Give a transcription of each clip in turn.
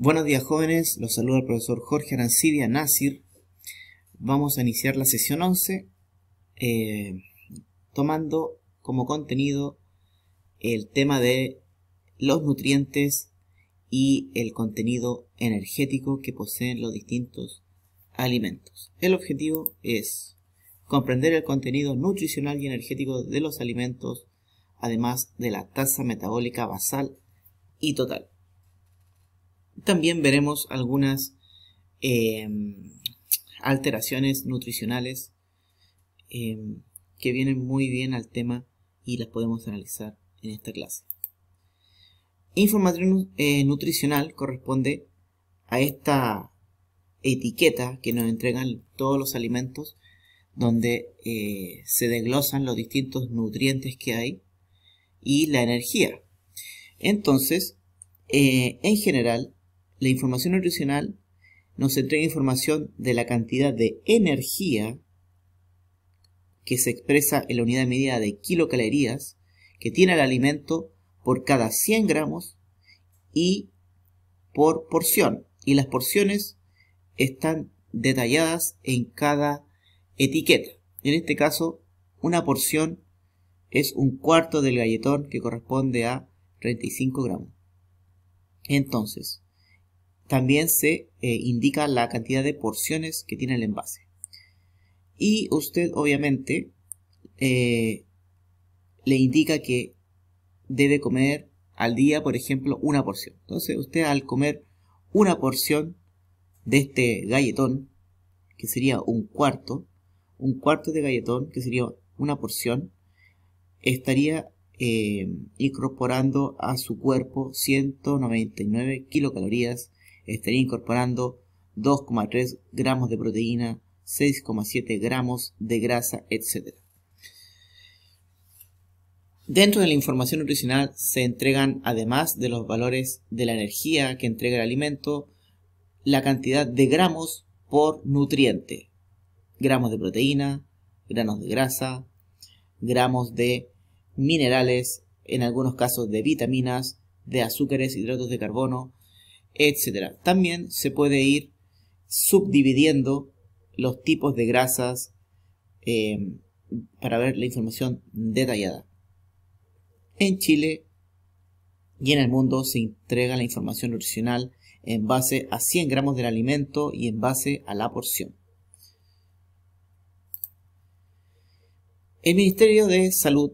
Buenos días jóvenes, los saluda el profesor Jorge Arancibia Nasir. Vamos a iniciar la sesión 11 eh, tomando como contenido el tema de los nutrientes y el contenido energético que poseen los distintos alimentos. El objetivo es comprender el contenido nutricional y energético de los alimentos, además de la tasa metabólica basal y total. También veremos algunas em, alteraciones nutricionales em, que vienen muy bien al tema y las podemos analizar en esta clase. Información eh, nutricional corresponde a esta etiqueta que nos entregan todos los alimentos donde eh, se desglosan los distintos nutrientes que hay y la energía. Entonces, eh, en general, la información nutricional nos entrega información de la cantidad de energía que se expresa en la unidad de medida de kilocalorías que tiene el alimento por cada 100 gramos y por porción. Y las porciones están detalladas en cada etiqueta. En este caso, una porción es un cuarto del galletón que corresponde a 35 gramos. Entonces, también se eh, indica la cantidad de porciones que tiene el envase. Y usted obviamente eh, le indica que debe comer al día, por ejemplo, una porción. Entonces usted al comer una porción de este galletón, que sería un cuarto, un cuarto de galletón, que sería una porción, estaría eh, incorporando a su cuerpo 199 kilocalorías estaría incorporando 2,3 gramos de proteína, 6,7 gramos de grasa, etc. Dentro de la información nutricional se entregan, además de los valores de la energía que entrega el alimento, la cantidad de gramos por nutriente. Gramos de proteína, granos de grasa, gramos de minerales, en algunos casos de vitaminas, de azúcares, hidratos de carbono, Etcétera, También se puede ir subdividiendo los tipos de grasas em, para ver la información detallada. En Chile y en el mundo se entrega la información nutricional en base a 100 gramos del alimento y en base a la porción. El Ministerio de Salud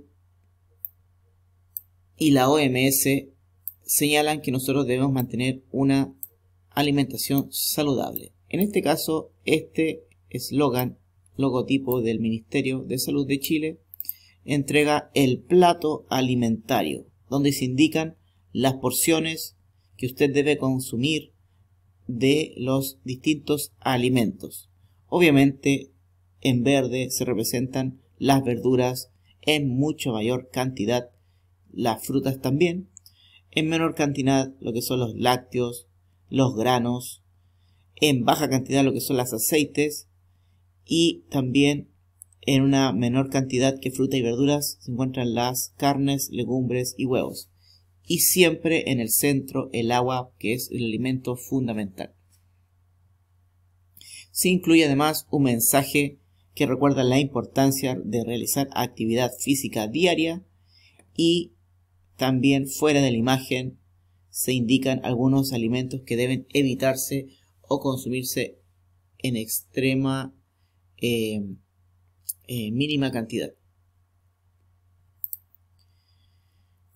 y la OMS señalan que nosotros debemos mantener una alimentación saludable. En este caso, este eslogan, logotipo del Ministerio de Salud de Chile, entrega el plato alimentario, donde se indican las porciones que usted debe consumir de los distintos alimentos. Obviamente, en verde se representan las verduras en mucha mayor cantidad, las frutas también, en menor cantidad lo que son los lácteos, los granos, en baja cantidad lo que son los aceites y también en una menor cantidad que fruta y verduras se encuentran las carnes, legumbres y huevos. Y siempre en el centro el agua, que es el alimento fundamental. Se incluye además un mensaje que recuerda la importancia de realizar actividad física diaria y también fuera de la imagen se indican algunos alimentos que deben evitarse o consumirse en extrema eh, eh, mínima cantidad.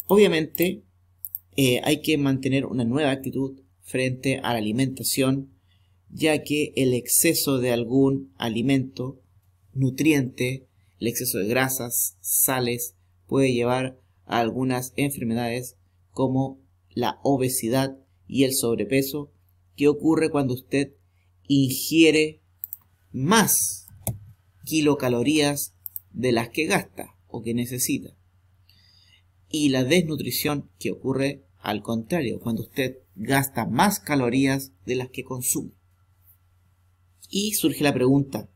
Obviamente eh, hay que mantener una nueva actitud frente a la alimentación, ya que el exceso de algún alimento, nutriente, el exceso de grasas, sales, puede llevar algunas enfermedades como la obesidad y el sobrepeso que ocurre cuando usted ingiere más kilocalorías de las que gasta o que necesita. Y la desnutrición que ocurre al contrario, cuando usted gasta más calorías de las que consume. Y surge la pregunta,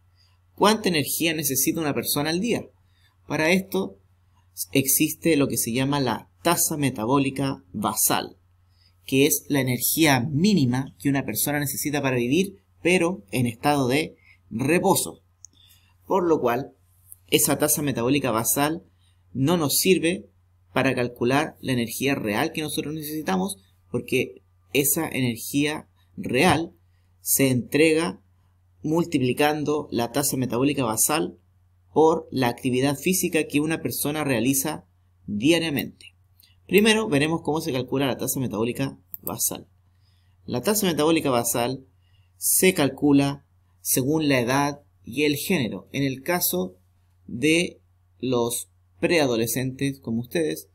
¿cuánta energía necesita una persona al día? Para esto existe lo que se llama la tasa metabólica basal, que es la energía mínima que una persona necesita para vivir, pero en estado de reposo. Por lo cual, esa tasa metabólica basal no nos sirve para calcular la energía real que nosotros necesitamos, porque esa energía real se entrega multiplicando la tasa metabólica basal por la actividad física que una persona realiza diariamente. Primero veremos cómo se calcula la tasa metabólica basal. La tasa metabólica basal se calcula según la edad y el género. En el caso de los preadolescentes como ustedes,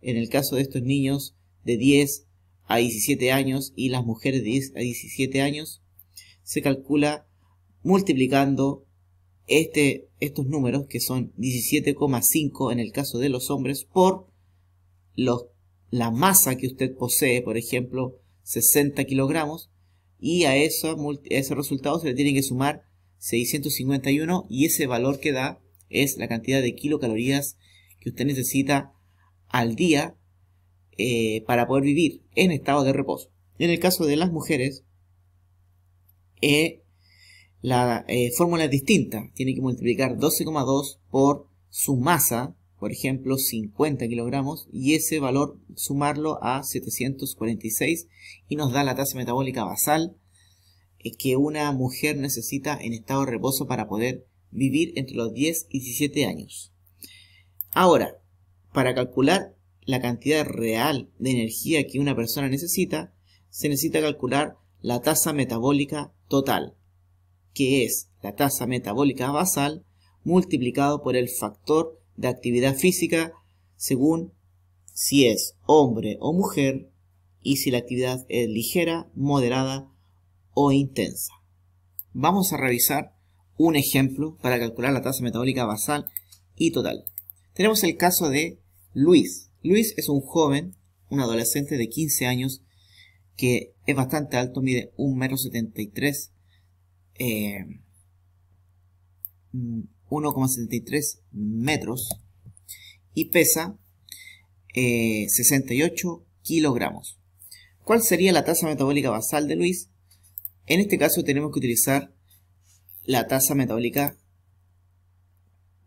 en el caso de estos niños de 10 a 17 años y las mujeres de 10 a 17 años, se calcula multiplicando este, estos números, que son 17,5 en el caso de los hombres, por la masa que usted posee, por ejemplo, 60 kilogramos, y a, eso, ese resultado se le tiene que sumar 651 y ese valor que da es la cantidad de kilocalorías que usted necesita al día eh, para poder vivir en estado de reposo. En el caso de las mujeres, eh, la eh, fórmula es distinta. Tiene que multiplicar 12,2 por su masa, por ejemplo 50 kilogramos, y ese valor sumarlo a 746 y nos da la tasa metabólica basal eh, que una mujer necesita en estado de reposo para poder vivir entre los 10 y 17 años. Ahora, para calcular la cantidad real de energía que una persona necesita, se necesita calcular la tasa metabólica total, que es la tasa metabólica basal multiplicado por el factor de actividad física según si es hombre o mujer y si la actividad es ligera, moderada o intensa. Vamos a revisar un ejemplo para calcular la tasa metabólica basal y total. Tenemos el caso de Luis. Luis es un joven, un adolescente de 15 años que es bastante alto, mide 1,73 m 1,73 eh, metros y pesa 68 eh, kilogramos. ¿Cuál sería la tasa metabólica basal de Luis? En este caso tenemos que utilizar la tasa metabólica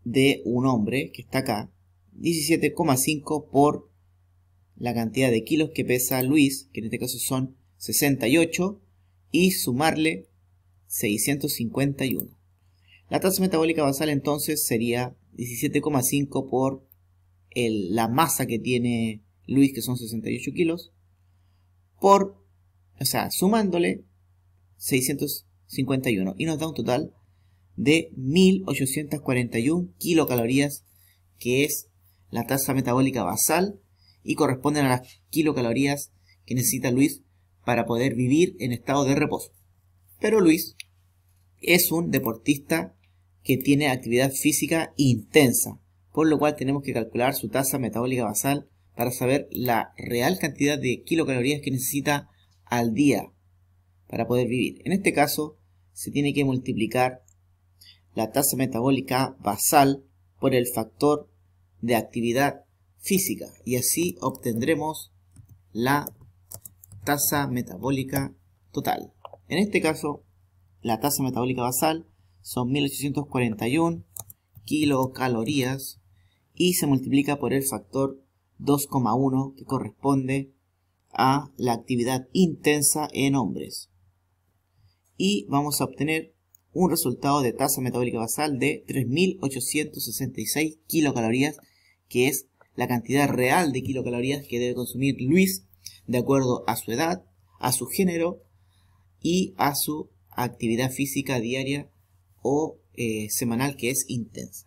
de un hombre que está acá, 17,5 por la cantidad de kilos que pesa Luis, que en este caso son 68, y sumarle 651. La tasa metabólica basal entonces sería 17,5 por la masa que tiene Luis, que son 68 kilos, por, o sea, sumándole 651. Y nos da un total de 1841 kilocalorías, que es la tasa metabólica basal y corresponden a las kilocalorías que necesita Luis para poder vivir en estado de reposo. Pero Luis es un deportista que tiene actividad física intensa, por lo cual tenemos que calcular su tasa metabólica basal para saber la real cantidad de kilocalorías que necesita al día para poder vivir. En este caso, se tiene que multiplicar la tasa metabólica basal por el factor de actividad física y así obtendremos la tasa metabólica total. En este caso la tasa metabólica basal son 1841 kilocalorías y se multiplica por el factor 2,1 que corresponde a la actividad intensa en hombres. Y vamos a obtener un resultado de tasa metabólica basal de 3.866 kilocalorías, que es la cantidad real de kilocalorías que debe consumir Luis de acuerdo a su edad, a su género y a su actividad física diaria o eh, semanal que es intensa.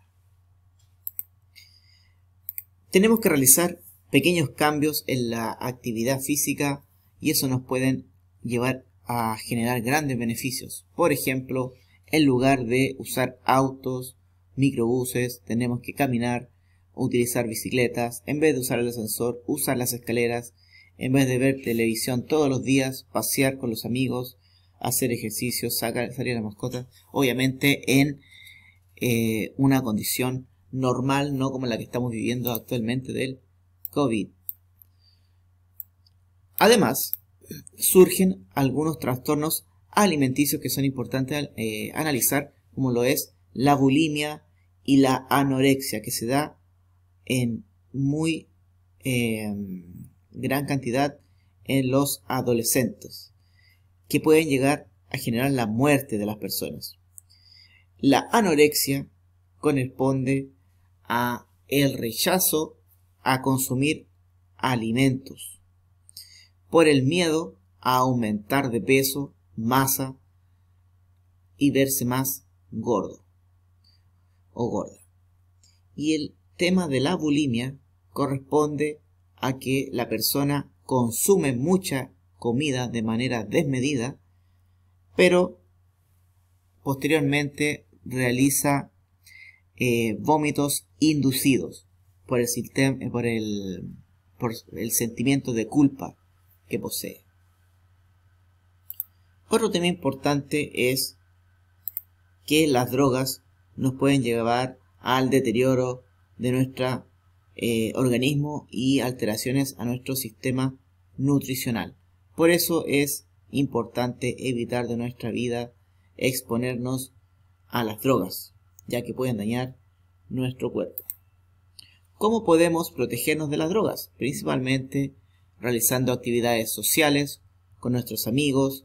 Tenemos que realizar pequeños cambios en la actividad física y eso nos pueden llevar a generar grandes beneficios. Por ejemplo, en lugar de usar autos, microbuses, tenemos que caminar, utilizar bicicletas, en vez de usar el ascensor, usar las escaleras, en vez de ver televisión todos los días, pasear con los amigos, hacer ejercicio, sacar, salir a la mascota, obviamente en eh, una condición normal, no como la que estamos viviendo actualmente del COVID. Además, surgen algunos trastornos alimenticios que son importantes eh, analizar, como lo es la bulimia y la anorexia, que se da en muy em, gran cantidad en los adolescentes que pueden llegar a generar la muerte de las personas. La anorexia corresponde a el rechazo a consumir alimentos por el miedo a aumentar de peso, masa y verse más gordo o gorda. Y el tema de la bulimia corresponde a que la persona consume mucha comida de manera desmedida, pero posteriormente realiza eh, vómitos inducidos por el, eh, por, el, por el sentimiento de culpa que posee. Otro tema importante es que las drogas nos pueden llevar al deterioro de nuestro eh, organismo y alteraciones a nuestro sistema nutricional. Por eso es importante evitar de nuestra vida exponernos a las drogas, ya que pueden dañar nuestro cuerpo. ¿Cómo podemos protegernos de las drogas? Principalmente realizando actividades sociales con nuestros amigos,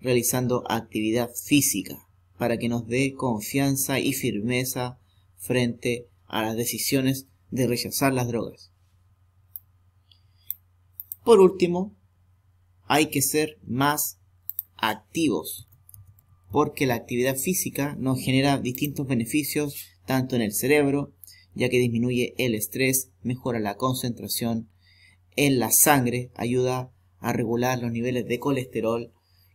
realizando actividad física para que nos dé confianza y firmeza frente a las decisiones de rechazar las drogas. Por último, hay que ser más activos, porque la actividad física nos genera distintos beneficios, tanto en el cerebro, ya que disminuye el estrés, mejora la concentración en la sangre, ayuda a regular los niveles de colesterol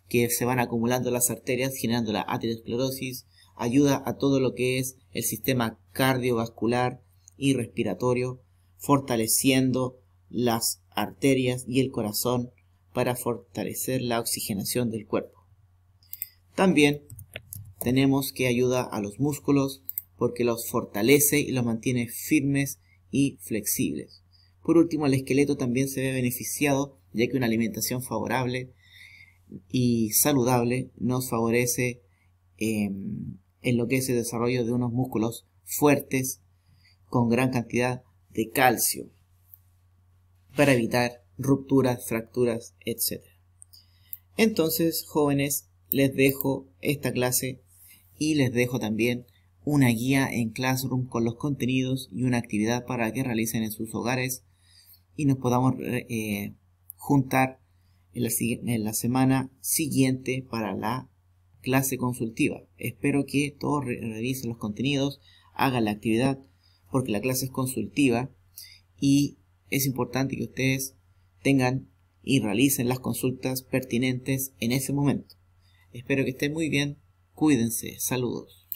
que se van acumulando en las arterias, generando la aterosclerosis, ayuda a todo lo que es el sistema cardiovascular y respiratorio, fortaleciendo las arterias y el corazón, para fortalecer la oxigenación del cuerpo. También tenemos que ayuda a los músculos porque los fortalece y los mantiene firmes y flexibles. Por último, el esqueleto también se ve beneficiado ya que una alimentación favorable y saludable nos favorece em, en lo que es el desarrollo de unos músculos fuertes con gran cantidad de calcio para evitar rupturas, fracturas, etc. Entonces, jóvenes, les dejo esta clase y les dejo también una guía en Classroom con los contenidos y una actividad para que realicen en sus hogares y nos podamos eh, juntar en la, en la semana siguiente para la clase consultiva. Espero que todos revisen los contenidos, hagan la actividad, porque la clase es consultiva y es importante que ustedes tengan y realicen las consultas pertinentes en ese momento. Espero que estén muy bien, cuídense, saludos.